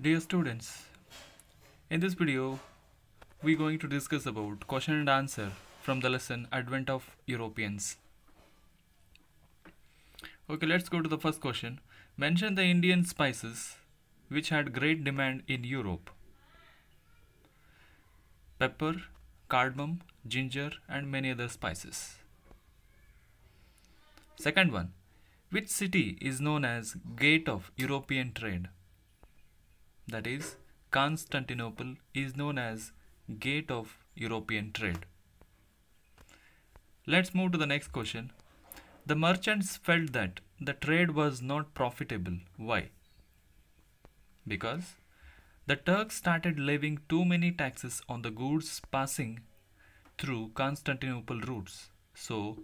Dear students, in this video we're going to discuss about question and answer from the lesson Advent of Europeans. Okay, let's go to the first question. Mention the Indian spices which had great demand in Europe. Pepper, cardamom, ginger and many other spices. Second one, which city is known as Gate of European Trade? that is, Constantinople is known as Gate of European Trade. Let's move to the next question. The merchants felt that the trade was not profitable. Why? Because the Turks started levying too many taxes on the goods passing through Constantinople routes. So,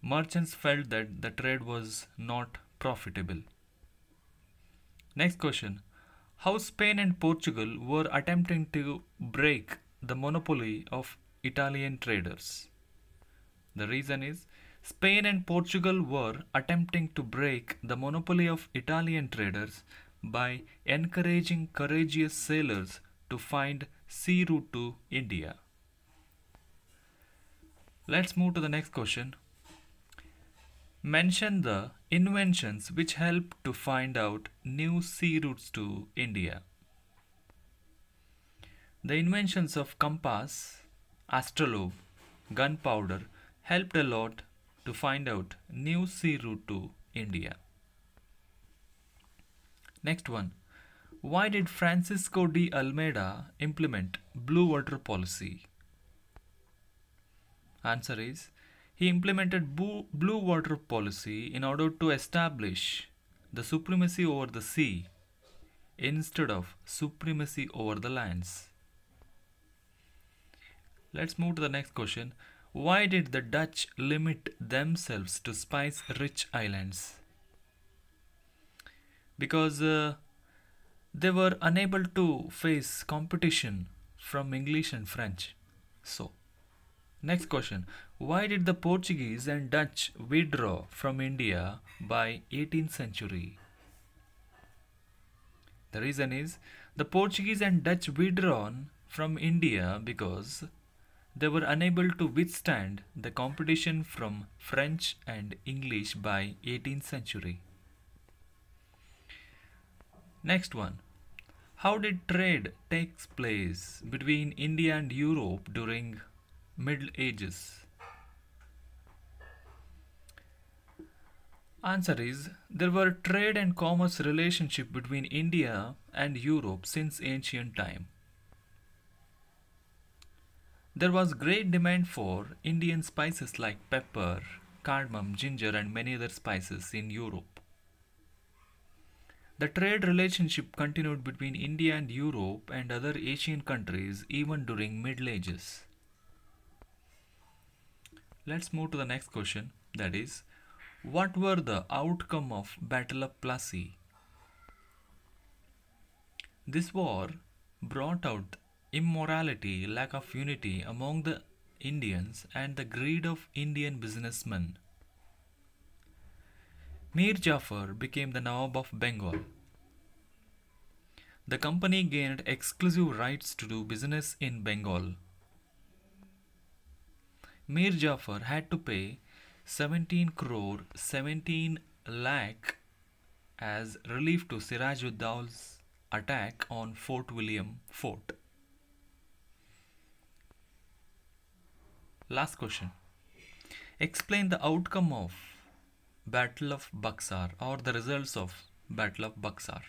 merchants felt that the trade was not profitable. Next question how Spain and Portugal were attempting to break the monopoly of Italian traders. The reason is Spain and Portugal were attempting to break the monopoly of Italian traders by encouraging courageous sailors to find sea route to India. Let's move to the next question. Mention the inventions which helped to find out new sea routes to India. The inventions of compass, astrolabe, gunpowder helped a lot to find out new sea route to India. Next one. Why did Francisco de Almeida implement blue water policy? Answer is he implemented blue water policy in order to establish the supremacy over the sea instead of supremacy over the lands. Let's move to the next question. Why did the Dutch limit themselves to spice rich islands? Because uh, they were unable to face competition from English and French. So, next question why did the Portuguese and Dutch withdraw from India by 18th century? The reason is the Portuguese and Dutch withdrawn from India because they were unable to withstand the competition from French and English by 18th century. Next one. How did trade takes place between India and Europe during Middle Ages? Answer is there were trade and commerce relationship between India and Europe since ancient time. There was great demand for Indian spices like pepper, cardamom, ginger and many other spices in Europe. The trade relationship continued between India and Europe and other Asian countries even during Middle Ages. Let's move to the next question that is what were the outcome of Battle of Plassey? This war brought out immorality, lack of unity among the Indians and the greed of Indian businessmen. Mir Jafar became the Nawab of Bengal. The company gained exclusive rights to do business in Bengal. Mir Jafar had to pay 17 crore 17 lakh as relief to Siraj Uddaul's attack on Fort William Fort. Last question. Explain the outcome of Battle of Buxar or the results of Battle of Buxar.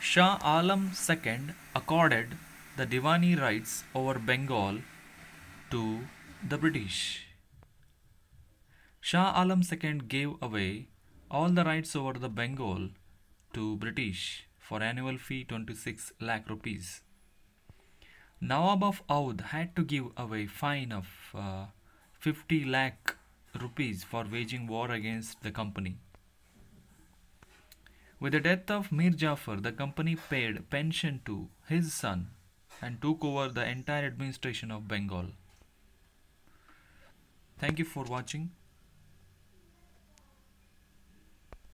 Shah Alam II accorded the Diwani rights over Bengal to the British. Shah Alam II gave away all the rights over the Bengal to British for annual fee 26 lakh rupees. Nawab of Aoud had to give away fine of uh, 50 lakh rupees for waging war against the company. With the death of Mir Jafar, the company paid pension to his son and took over the entire administration of Bengal. Thank you for watching.